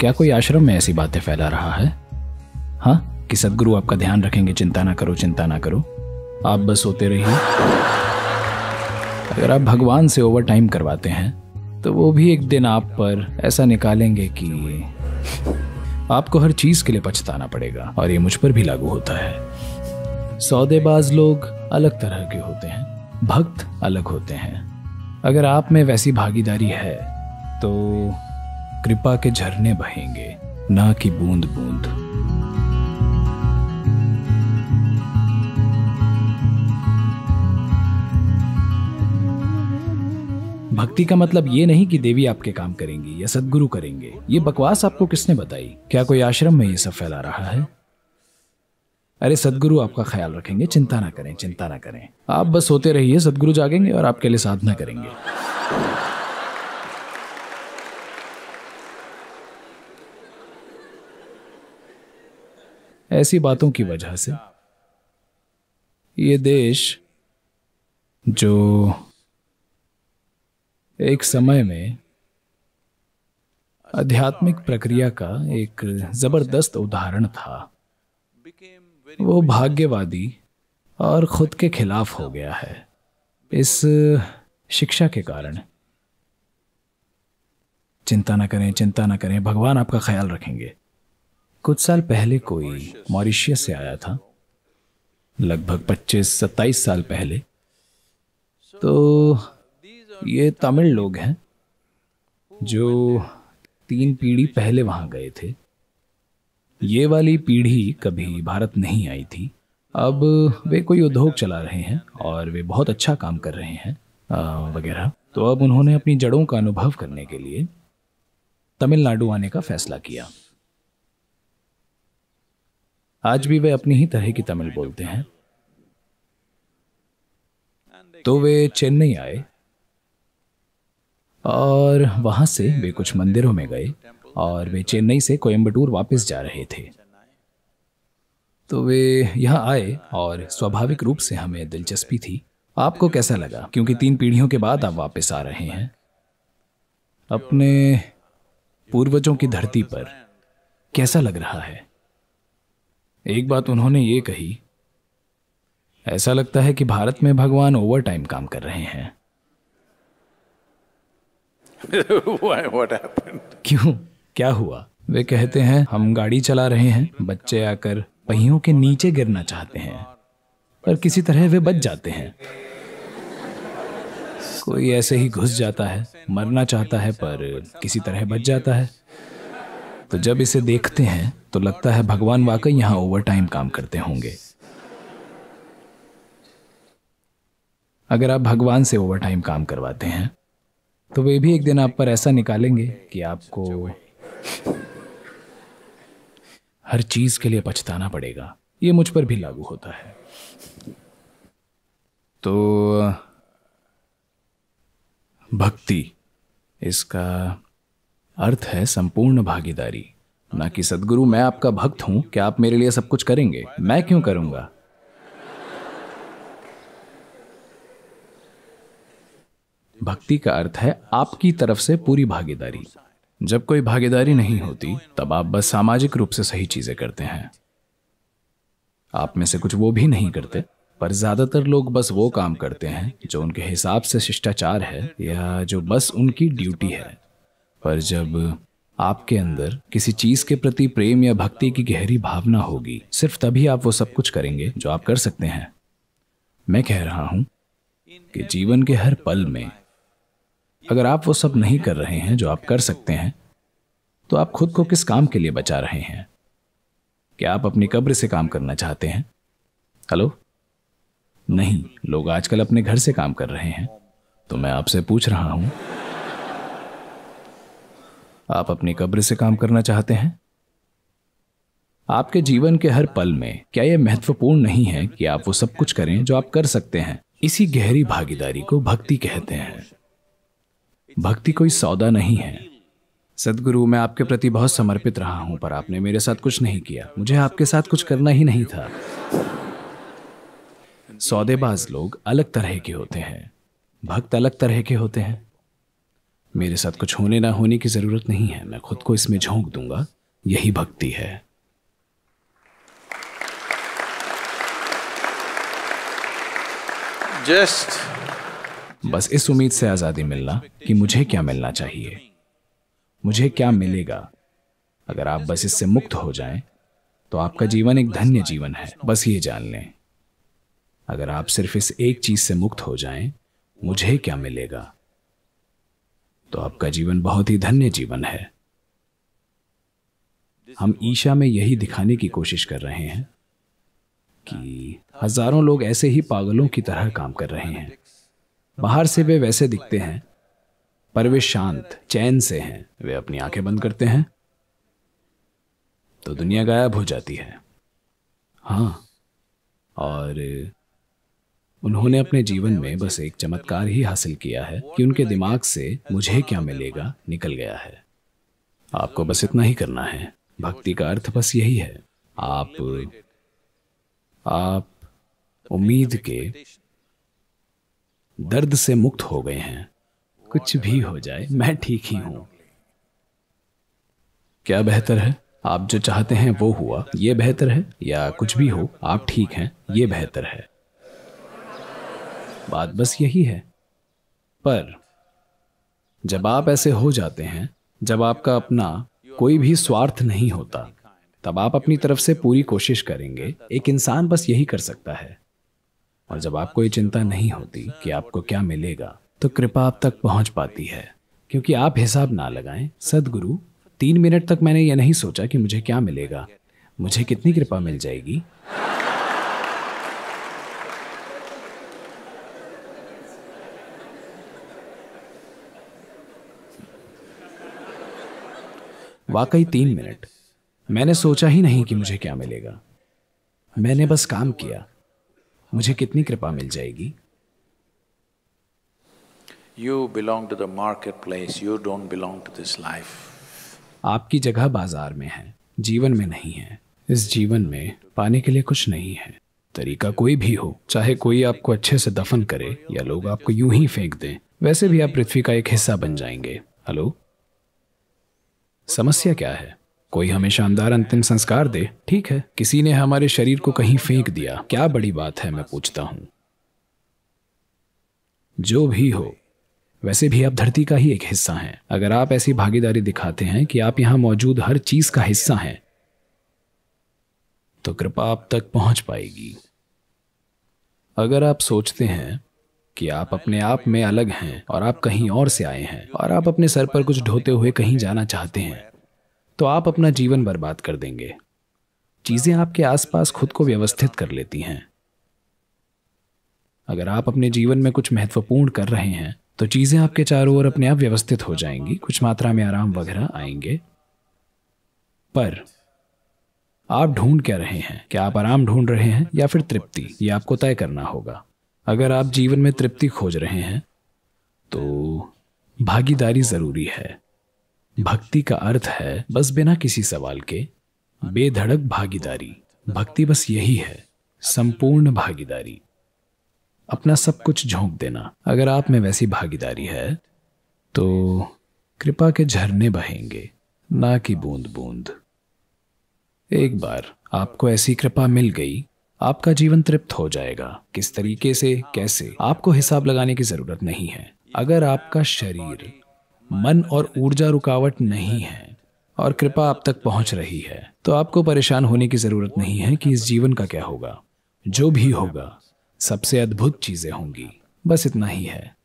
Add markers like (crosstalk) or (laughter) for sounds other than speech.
क्या कोई आश्रम में ऐसी बातें फैला रहा है हाँ कि सदगुरु आपका ध्यान रखेंगे चिंता ना करो चिंता ना करो आप बस सोते रहिए अगर आप भगवान से ओवर टाइम करवाते हैं तो वो भी एक दिन आप पर ऐसा निकालेंगे कि आपको हर चीज के लिए पछताना पड़ेगा और ये मुझ पर भी लागू होता है सौदेबाज लोग अलग तरह के होते हैं भक्त अलग होते हैं अगर आप में वैसी भागीदारी है तो कृपा के झरने बहेंगे ना कि बूंद बूंद भक्ति का मतलब ये नहीं कि देवी आपके काम करेंगी या सदगुरु करेंगे ये बकवास आपको किसने बताई क्या कोई आश्रम में ये सब फैला रहा है अरे सदगुरु आपका ख्याल रखेंगे चिंता ना करें चिंता ना करें आप बस सोते रहिए सदगुरु जागेंगे और आपके लिए साधना करेंगे ऐसी बातों की वजह से ये देश जो एक समय में आध्यात्मिक प्रक्रिया का एक ज़बरदस्त उदाहरण था वो भाग्यवादी और खुद के खिलाफ हो गया है इस शिक्षा के कारण चिंता ना करें चिंता ना करें भगवान आपका ख्याल रखेंगे कुछ साल पहले कोई मॉरिशियस से आया था लगभग 25-27 साल पहले तो ये तमिल लोग हैं जो तीन पीढ़ी पहले वहां गए थे ये वाली पीढ़ी कभी भारत नहीं आई थी अब वे कोई उद्योग चला रहे हैं और वे बहुत अच्छा काम कर रहे हैं वगैरह तो अब उन्होंने अपनी जड़ों का अनुभव करने के लिए तमिलनाडु आने का फैसला किया आज भी वे अपनी ही तरह की तमिल बोलते हैं तो वे चेन्नई आए और वहां से वे कुछ मंदिरों में गए और वे चेन्नई से कोयम्बटूर वापस जा रहे थे तो वे यहाँ आए और स्वाभाविक रूप से हमें दिलचस्पी थी आपको कैसा लगा क्योंकि तीन पीढ़ियों के बाद आप वापस आ रहे हैं अपने पूर्वजों की धरती पर कैसा लग रहा है एक बात उन्होंने ये कही ऐसा लगता है कि भारत में भगवान ओवर टाइम काम कर रहे हैं (laughs) क्यों क्या हुआ वे कहते हैं हम गाड़ी चला रहे हैं बच्चे आकर पहियों के नीचे गिरना चाहते हैं पर किसी तरह वे बच जाते हैं कोई ऐसे ही घुस जाता है मरना चाहता है पर किसी तरह बच जाता है तो जब इसे देखते हैं तो लगता है भगवान वाकई यहां ओवर टाइम काम करते होंगे अगर आप भगवान से ओवर टाइम काम करवाते हैं तो वे भी एक दिन आप पर ऐसा निकालेंगे कि आपको हर चीज के लिए पछताना पड़ेगा ये मुझ पर भी लागू होता है तो भक्ति इसका अर्थ है संपूर्ण भागीदारी ना कि सदगुरु मैं आपका भक्त हूं क्या आप मेरे लिए सब कुछ करेंगे मैं क्यों करूंगा भक्ति का अर्थ है आपकी तरफ से पूरी भागीदारी जब कोई भागीदारी नहीं होती तब आप बस सामाजिक रूप से सही चीजें करते हैं आप में से कुछ वो भी नहीं करते पर ज्यादातर लोग बस वो काम करते हैं जो उनके हिसाब से शिष्टाचार है या जो बस उनकी ड्यूटी है पर जब आपके अंदर किसी चीज के प्रति प्रेम या भक्ति की गहरी भावना होगी सिर्फ तभी आप वो सब कुछ करेंगे जो आप कर सकते हैं मैं कह रहा हूं कि जीवन के हर पल में अगर आप वो सब नहीं कर रहे हैं जो आप कर सकते हैं तो आप खुद को किस काम के लिए बचा रहे हैं क्या आप अपनी कब्र से काम करना चाहते हैं हेलो नहीं लोग आजकल अपने घर से काम कर रहे हैं तो मैं आपसे पूछ रहा हूं आप अपनी कब्र से काम करना चाहते हैं आपके जीवन के हर पल में क्या यह महत्वपूर्ण नहीं है कि आप वो सब कुछ करें जो आप कर सकते हैं इसी गहरी भागीदारी को भक्ति कहते हैं भक्ति कोई सौदा नहीं है सदगुरु मैं आपके प्रति बहुत समर्पित रहा हूं पर आपने मेरे साथ कुछ नहीं किया मुझे आपके साथ कुछ करना ही नहीं था सौदेबाज लोग अलग तरह के होते हैं भक्त अलग तरह के होते हैं मेरे साथ कुछ होने ना होने की ज़रूरत नहीं है मैं खुद को इसमें झोंक दूंगा यही भक्ति है Just... बस इस उम्मीद से आज़ादी मिलना कि मुझे क्या मिलना चाहिए मुझे क्या मिलेगा अगर आप बस इससे मुक्त हो जाएं, तो आपका जीवन एक धन्य जीवन है बस ये जान लें अगर आप सिर्फ इस एक चीज से मुक्त हो जाएं, मुझे क्या मिलेगा तो आपका जीवन बहुत ही धन्य जीवन है हम ईशा में यही दिखाने की कोशिश कर रहे हैं कि हजारों लोग ऐसे ही पागलों की तरह काम कर रहे हैं बाहर से वे वैसे दिखते हैं पर वे शांत चैन से हैं वे अपनी आंखें बंद करते हैं तो दुनिया गायब हो जाती है हाँ और उन्होंने अपने जीवन में बस एक चमत्कार ही हासिल किया है कि उनके दिमाग से मुझे क्या मिलेगा निकल गया है आपको बस इतना ही करना है भक्ति का अर्थ बस यही है आप आप उम्मीद के दर्द से मुक्त हो गए हैं कुछ भी हो जाए मैं ठीक ही हूं क्या बेहतर है आप जो चाहते हैं वो हुआ ये बेहतर है या कुछ भी हो आप ठीक हैं ये बेहतर है बात बस यही है पर जब आप ऐसे हो जाते हैं जब आपका अपना कोई भी स्वार्थ नहीं होता तब आप अपनी तरफ से पूरी कोशिश करेंगे एक इंसान बस यही कर सकता है और जब आपको ये चिंता नहीं होती कि आपको क्या मिलेगा तो कृपा आप तक पहुंच पाती है क्योंकि आप हिसाब ना लगाएं सदगुरु तीन मिनट तक मैंने यह नहीं सोचा कि मुझे क्या मिलेगा मुझे कितनी कृपा मिल जाएगी वाकई तीन मिनट मैंने सोचा ही नहीं कि मुझे क्या मिलेगा मैंने बस काम किया मुझे कितनी कृपा मिल जाएगी you belong to the market place you don't belong to this life आपकी जगह बाजार में है जीवन में नहीं है इस जीवन में पाने के लिए कुछ नहीं है तरीका कोई भी हो चाहे कोई आपको अच्छे से दफन करे या लोग आपको यूं ही फेंक दें वैसे भी आप पृथ्वी का एक हिस्सा बन जाएंगे हेलो समस्या क्या है कोई हमें शानदार अंतिम संस्कार दे ठीक है किसी ने हमारे शरीर को कहीं फेंक दिया क्या बड़ी बात है मैं पूछता हूं जो भी हो वैसे भी आप धरती का ही एक हिस्सा हैं अगर आप ऐसी भागीदारी दिखाते हैं कि आप यहां मौजूद हर चीज का हिस्सा हैं तो कृपा आप तक पहुंच पाएगी अगर आप सोचते हैं कि आप अपने आप में अलग हैं और आप कहीं और से आए हैं और आप अपने सर पर कुछ ढोते हुए कहीं जाना चाहते हैं तो आप अपना जीवन बर्बाद कर देंगे चीज़ें आपके आसपास खुद को व्यवस्थित कर लेती हैं अगर आप अपने जीवन में कुछ महत्वपूर्ण कर रहे हैं तो चीज़ें आपके चारों ओर अपने आप व्यवस्थित हो जाएंगी कुछ मात्रा में आराम वगैरह आएंगे पर आप ढूंढ क्या रहे हैं क्या आप आराम ढूंढ रहे हैं या फिर तृप्ति ये आपको तय करना होगा अगर आप जीवन में तृप्ति खोज रहे हैं तो भागीदारी जरूरी है भक्ति का अर्थ है बस बिना किसी सवाल के बेधड़क भागीदारी भक्ति बस यही है संपूर्ण भागीदारी अपना सब कुछ झोंक देना अगर आप में वैसी भागीदारी है तो कृपा के झरने बहेंगे ना कि बूंद बूंद एक बार आपको ऐसी कृपा मिल गई आपका जीवन तृप्त हो जाएगा किस तरीके से कैसे आपको हिसाब लगाने की जरूरत नहीं है अगर आपका शरीर मन और ऊर्जा रुकावट नहीं है और कृपा आप तक पहुंच रही है तो आपको परेशान होने की जरूरत नहीं है कि इस जीवन का क्या होगा जो भी होगा सबसे अद्भुत चीजें होंगी बस इतना ही है